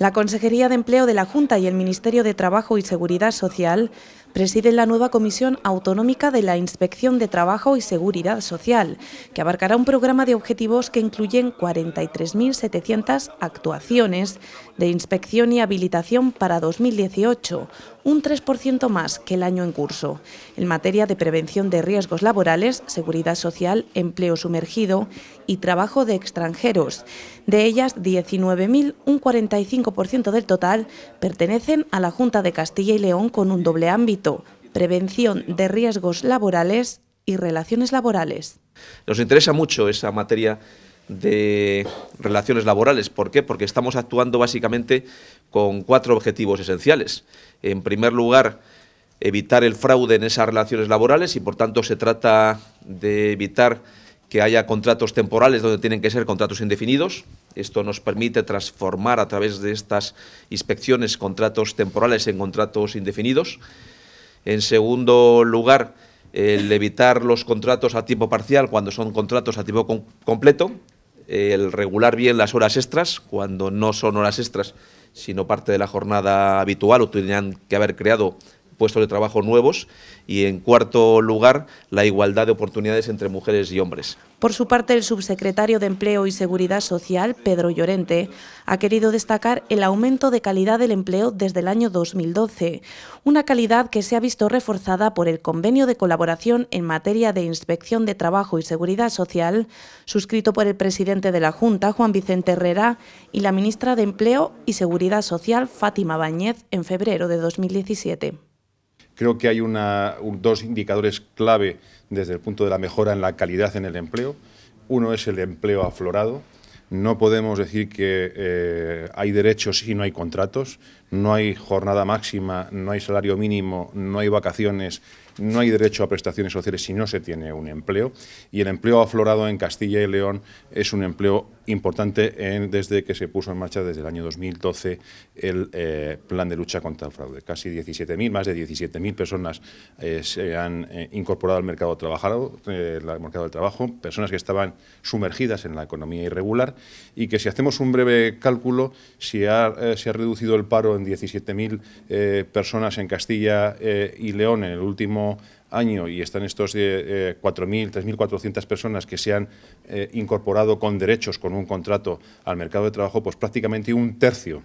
La Consejería de Empleo de la Junta y el Ministerio de Trabajo y Seguridad Social presiden la nueva Comisión Autonómica de la Inspección de Trabajo y Seguridad Social, que abarcará un programa de objetivos que incluyen 43.700 actuaciones de inspección y habilitación para 2018, un 3% más que el año en curso, en materia de prevención de riesgos laborales, seguridad social, empleo sumergido y trabajo de extranjeros. De ellas, 19.000, ciento del total pertenecen a la Junta de Castilla y León con un doble ámbito, prevención de riesgos laborales y relaciones laborales. Nos interesa mucho esa materia de relaciones laborales. ¿Por qué? Porque estamos actuando básicamente con cuatro objetivos esenciales. En primer lugar, evitar el fraude en esas relaciones laborales y por tanto se trata de evitar que haya contratos temporales donde tienen que ser contratos indefinidos. Esto nos permite transformar a través de estas inspecciones contratos temporales en contratos indefinidos. En segundo lugar, el evitar los contratos a tiempo parcial cuando son contratos a tiempo completo, el regular bien las horas extras cuando no son horas extras, sino parte de la jornada habitual o tendrían que haber creado puestos de trabajo nuevos y, en cuarto lugar, la igualdad de oportunidades entre mujeres y hombres. Por su parte, el subsecretario de Empleo y Seguridad Social, Pedro Llorente, ha querido destacar el aumento de calidad del empleo desde el año 2012, una calidad que se ha visto reforzada por el Convenio de Colaboración en materia de Inspección de Trabajo y Seguridad Social, suscrito por el presidente de la Junta, Juan Vicente Herrera, y la ministra de Empleo y Seguridad Social, Fátima Bañez, en febrero de 2017. Creo que hay dos indicadores clave desde el punto de la mejora en la calidad en el empleo. Uno es el empleo aflorado. No podemos decir que eh, hay derechos y no hay contratos no hay jornada máxima, no hay salario mínimo, no hay vacaciones, no hay derecho a prestaciones sociales si no se tiene un empleo. Y el empleo aflorado en Castilla y León es un empleo importante desde que se puso en marcha desde el año 2012 el eh, plan de lucha contra el fraude. Casi 17.000, más de 17.000 personas eh, se han eh, incorporado al mercado, trabajado, al mercado del trabajo, personas que estaban sumergidas en la economía irregular y que si hacemos un breve cálculo, si ha, se ha reducido el paro 17.000 eh, personas en Castilla eh, y León en el último año y están estos 4.000, eh, 3.400 personas que se han incorporado con derechos, con un contrato al mercado de trabajo, pues prácticamente un tercio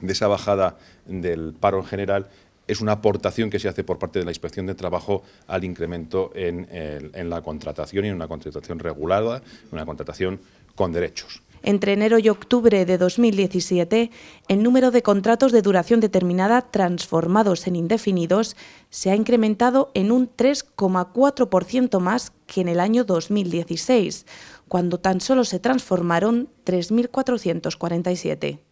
de esa bajada del paro en general es una aportación que se hace por parte de la Inspección de Trabajo al incremento en, en la contratación y en una contratación regulada, una contratación con derechos entre enero y octubre de 2017, el número de contratos de duración determinada transformados en indefinidos se ha incrementado en un 3,4% más que en el año 2016, cuando tan solo se transformaron 3.447.